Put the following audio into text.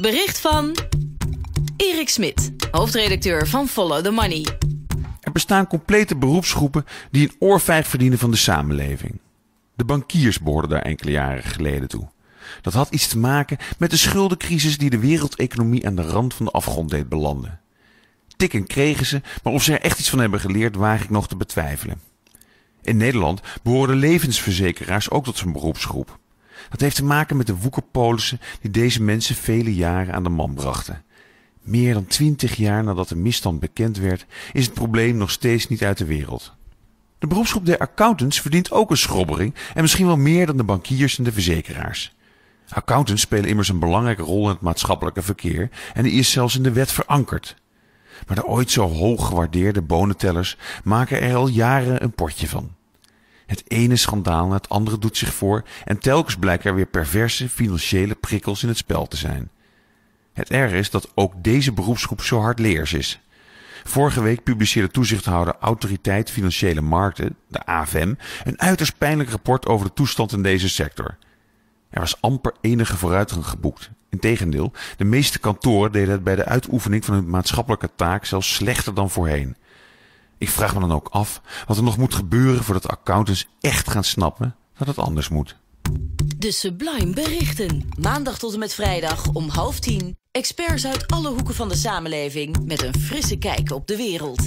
Bericht van Erik Smit, hoofdredacteur van Follow the Money. Er bestaan complete beroepsgroepen die een oorvijg verdienen van de samenleving. De bankiers behoorden daar enkele jaren geleden toe. Dat had iets te maken met de schuldencrisis die de wereldeconomie aan de rand van de afgrond deed belanden. Tikken kregen ze, maar of ze er echt iets van hebben geleerd, waag ik nog te betwijfelen. In Nederland behoorden levensverzekeraars ook tot zijn beroepsgroep. Dat heeft te maken met de woekerpolissen die deze mensen vele jaren aan de man brachten. Meer dan twintig jaar nadat de misstand bekend werd, is het probleem nog steeds niet uit de wereld. De beroepsgroep der accountants verdient ook een schrobbering en misschien wel meer dan de bankiers en de verzekeraars. Accountants spelen immers een belangrijke rol in het maatschappelijke verkeer en die is zelfs in de wet verankerd. Maar de ooit zo hoog gewaardeerde bonentellers maken er al jaren een potje van. Het ene schandaal na het andere doet zich voor en telkens blijken er weer perverse financiële prikkels in het spel te zijn. Het erg is dat ook deze beroepsgroep zo hardleers is. Vorige week publiceerde toezichthouder Autoriteit Financiële Markten, de AFM, een uiterst pijnlijk rapport over de toestand in deze sector. Er was amper enige vooruitgang geboekt. Integendeel, de meeste kantoren deden het bij de uitoefening van hun maatschappelijke taak zelfs slechter dan voorheen. Ik vraag me dan ook af wat er nog moet gebeuren voordat accountants echt gaan snappen dat het anders moet. De Sublime Berichten. Maandag tot en met vrijdag om half tien. Experts uit alle hoeken van de samenleving met een frisse kijk op de wereld.